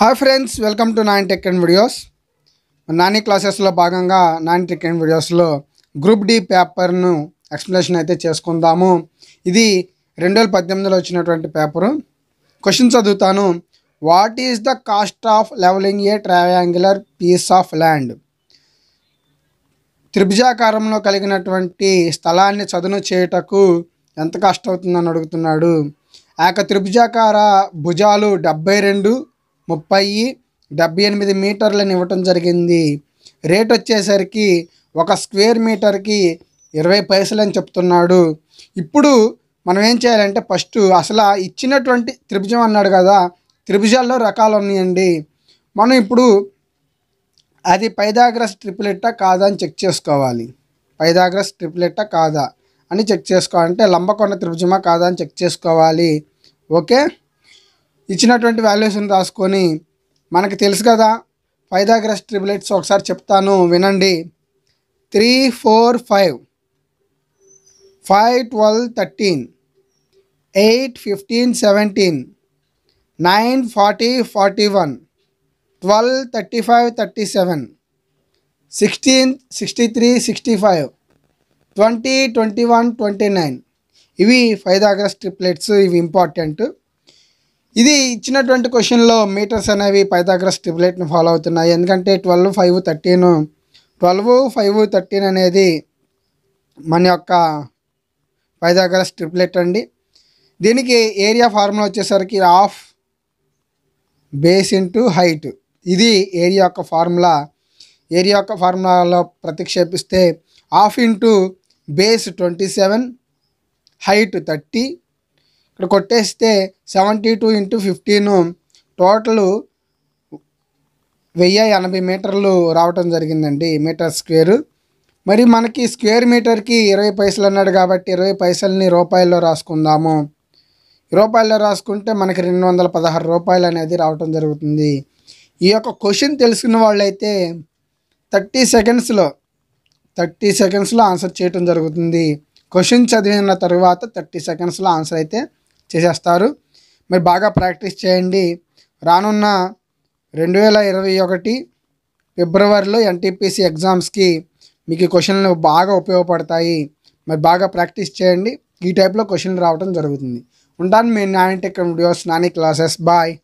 hi friends welcome to Nani tech and videos Nani క్లాసెస్లో భాగంగా Nani tech and వీడియోస్లో గ్రూప్ డి పేపర్ను ఎక్స్ప్లెనేషన్ అయితే చేసుకుందాము ఇది రెండు వేల పద్దెనిమిదిలో వచ్చినటువంటి పేపరు క్వశ్చన్ చదువుతాను what is the cost of levelling a triangular piece of land త్రిభుజాకారంలో కలిగినటువంటి స్థలాన్ని చదును చేయుటకు ఎంత కాస్ట్ అవుతుందని అడుగుతున్నాడు ఆ యొక్క త్రిభుజాకార భుజాలు డెబ్బై రెండు ముప్పై డెబ్బై ఎనిమిది మీటర్లను ఇవ్వటం జరిగింది రేట్ వచ్చేసరికి ఒక స్క్వేర్ మీటర్కి ఇరవై పైసలు అని చెప్తున్నాడు ఇప్పుడు మనం ఏం చేయాలంటే ఫస్ట్ అసలు ఇచ్చినటువంటి త్రిభుజం అన్నాడు కదా త్రిభుజాల్లో రకాలు ఉన్నాయండి మనం ఇప్పుడు అది పైదాగ్రస్ ట్రిపులెట్టా కాదా అని చెక్ చేసుకోవాలి పైదాగ్రస్ ట్రిపులెట్టా కాదా అని చెక్ చేసుకోవాలంటే లంబకొండ త్రిభుజమా కాదా అని చెక్ చేసుకోవాలి ఓకే ఇచ్చినటువంటి వాల్యుయేషన్ రాసుకొని మనకు తెలుసు కదా పైదాగ్రస్ ట్రిబులెట్స్ ఒకసారి చెప్తాను వినండి three four five five twelve thirteen eight fifteen seventeen nine forty forty one twelve thirty five thirty seven sixteen sixty three sixty five twenty twenty one twenty nine ఇవి ఫైదాగ్రస్ ట్రిప్లెట్స్ ఇవి important ఇది ఇచ్చినటువంటి క్వశ్చన్లో metres అనేవి Pythagoras ట్రిపులేట్ని follow అవుతున్నాయి ఎందుకంటే twelve five thirteen twelve five thirteen అనేది మన యొక్క పైథాగ్రస్ ట్రిపులెట్ అండి దీనికి ఏరియా ఫార్ములా వచ్చేసరికి ఆఫ్ బేస్ ఇంటూ హైట్ ఇది ఏరియా యొక్క ఫార్ములా ఏరియా యొక్క ఫార్ములాలో ప్రతిక్షేపిస్తే half into base twenty seven height thirty ఇక్కడ కొట్టేస్తే seventy two into fifteen total వెయ్యి ఎనభై మీటర్లు రావటం జరిగిందండి మీటర్ స్క్వేర్ మరి మనకి స్క్వేర్ మీటర్కి ఇరవై పైసలు అన్నాడు కాబట్టి ఇరవై పైసల్ని రూపాయల్లో రాసుకుందాము రూపాయల్లో రాసుకుంటే మనకి రెండు వందల పదహారు రూపాయలు అనేది రావటం జరుగుతుంది ఈ యొక్క క్వశ్చన్ తెలుసుకున్న వాళ్ళైతే థర్టీ సెకండ్స్లో థర్టీ సెకండ్స్లో ఆన్సర్ చేయటం జరుగుతుంది క్వశ్చన్ చదివిన తర్వాత థర్టీ సెకండ్స్లో ఆన్సర్ అయితే చేసేస్తారు మీరు బాగా ప్రాక్టీస్ చేయండి రానున్న రెండు వేల ఇరవై ఒకటి ఫిబ్రవరిలో ఎన్టీపీసీ ఎగ్జామ్స్కి మీకు క్వశ్చన్లు బాగా ఉపయోగపడతాయి మరి బాగా ప్రాక్టీస్ చేయండి ఈ టైప్లో క్వశ్చన్లు రావడం జరుగుతుంది ఉంటాను మీ Nani tech videos Nani classes bye